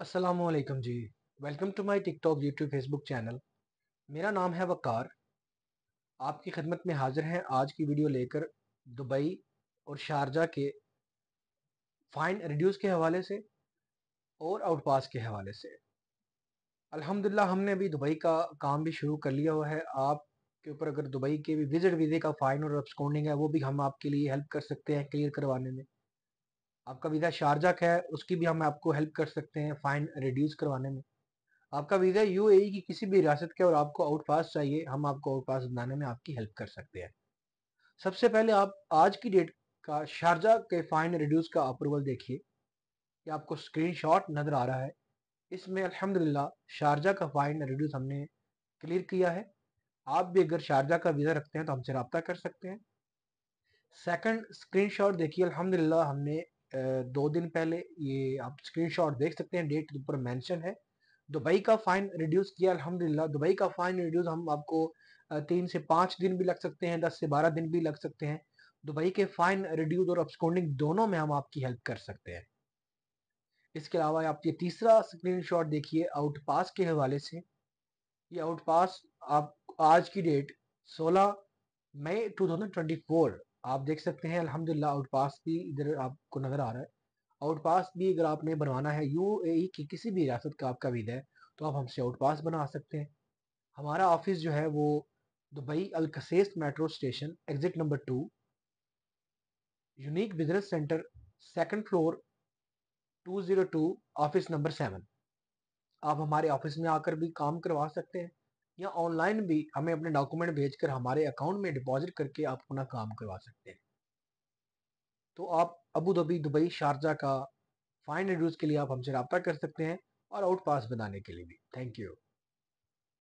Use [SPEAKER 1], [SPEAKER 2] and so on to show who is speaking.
[SPEAKER 1] असलकम जी welcome to my ticket YouTube Facebook channel मेरा नाम है वकार आपकी खदमत में हाजिर हैं आज की वीडियो लेकर दुबई और शारजा के फाइन रिड्यूस के हवाले से और आउटपास के हवाले से अल्हम्दुलिल्लाह हमने अभी दुबई का काम भी शुरू कर लिया हुआ है आपके ऊपर अगर दुबई के भी विजिट वीज़े का फ़ाइन और अबस्कोंडिंग है वो भी हम आपके लिए हेल्प कर सकते हैं क्लियर करवाने में आपका वीज़ा शारजा का है उसकी भी हम आपको हेल्प कर सकते हैं फ़ाइन रिड्यूस करवाने में आपका वीज़ा यू e की किसी भी रियासत का और आपको आउट पास चाहिए हम आपको आउट पास बनाने में आपकी हेल्प कर सकते हैं सबसे पहले आप आज की डेट का शारजा के फ़ाइन रिड्यूस का अप्रूवल देखिए ये आपको स्क्रीनशॉट नज़र आ रहा है इसमें अल्हम्दुलिल्लाह शारजा का फ़ाइन रिड्यूस हमने क्लियर किया है आप भी अगर शारजा का वीज़ा रखते हैं तो हमसे रबता कर सकते हैं सेकंड स्क्रीनशॉट देखिए अल्हम्दुलिल्लाह हमने दो दिन पहले ये आप स्क्रीनशॉट देख सकते हैं डेट ऊपर मेंशन है दुबई का फाइन रिड्यूस किया अल्हम्दुलिल्लाह दुबई का फाइन रिड्यूस हम आपको तीन से पाँच दिन भी लग सकते हैं दस से बारह दिन भी लग सकते हैं दुबई के फाइन रिड्यूस और अपस्कोडिंग दोनों में हम आपकी हेल्प कर सकते हैं इसके अलावा आप ये तीसरा शॉट देखिए आउट पास के हवाले से ये आउट पास आप आज की डेट सोलह मई फोर आप देख सकते हैं अल्हम्दुलिल्लाह आउटपास भी इधर आपको नज़र आ रहा है आउटपास भी अगर आपने बनवाना है यूएई e की किसी भी रियासत का आपका वीज़ा है तो आप हमसे आउटपास बना सकते हैं हमारा ऑफिस जो है वो Dubai Al Qusais metro station exit number two unique business centre second floor two office number seven आप हमारे ऑफिस में आकर भी काम करवा सकते हैं या ऑनलाइन भी हमें अपने डॉक्यूमेंट भेजकर हमारे अकाउंट में डिपॉजिट करके आप अपना काम करवा सकते हैं तो आप अबू धाबी दुबई शारजा का फाइन रिड्यूज के लिए आप हमसे रबता कर सकते हैं और आउट पास बनाने के लिए भी थैंक यू